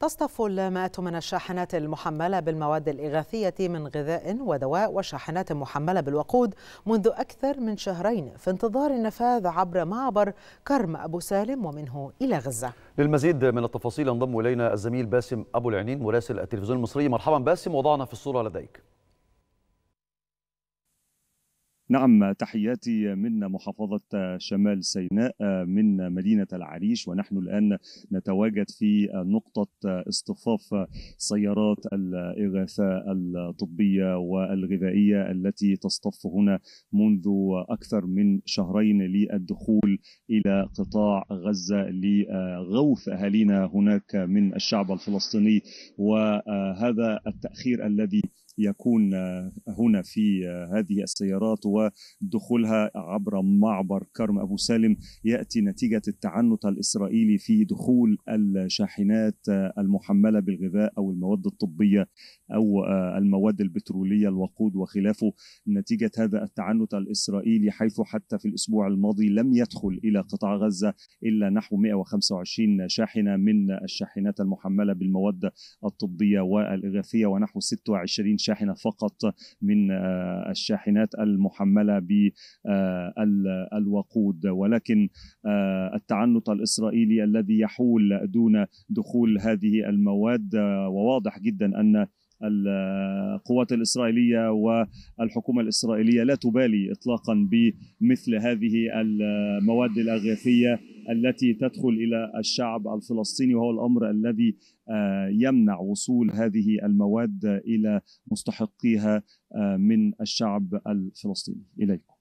تصطف المئات من الشاحنات المحملة بالمواد الإغاثية من غذاء ودواء وشاحنات محملة بالوقود منذ أكثر من شهرين في انتظار النفاذ عبر معبر كرم أبو سالم ومنه إلى غزة للمزيد من التفاصيل انضم إلينا الزميل باسم أبو العنين مراسل التلفزيون المصري مرحبا باسم وضعنا في الصورة لديك نعم تحياتي من محافظة شمال سيناء من مدينة العريش ونحن الآن نتواجد في نقطة اصطفاف سيارات الإغاثة الطبية والغذائية التي تصطف هنا منذ أكثر من شهرين للدخول إلى قطاع غزة لغوث أهالينا هناك من الشعب الفلسطيني وهذا التأخير الذي يكون هنا في هذه السيارات و ودخولها عبر معبر كرم أبو سالم يأتي نتيجة التعنت الإسرائيلي في دخول الشاحنات المحملة بالغذاء أو المواد الطبية أو آه، المواد البترولية الوقود وخلافه نتيجة هذا التعنت الإسرائيلي حيث حتى في الأسبوع الماضي لم يدخل إلى قطاع غزة إلا نحو 125 شاحنة من الشاحنات المحملة بالمواد الطبية والإغاثية ونحو 26 شاحنة فقط من آه، الشاحنات المحملة المحمله آه، بالوقود ولكن آه، التعنت الاسرائيلي الذي يحول دون دخول هذه المواد آه، وواضح جدا ان القوات الإسرائيلية والحكومة الإسرائيلية لا تبالي إطلاقا بمثل هذه المواد الأغاثية التي تدخل الى الشعب الفلسطيني وهو الامر الذي آه، يمنع وصول هذه المواد الى مستحقيها آه، من الشعب الفلسطيني اليكم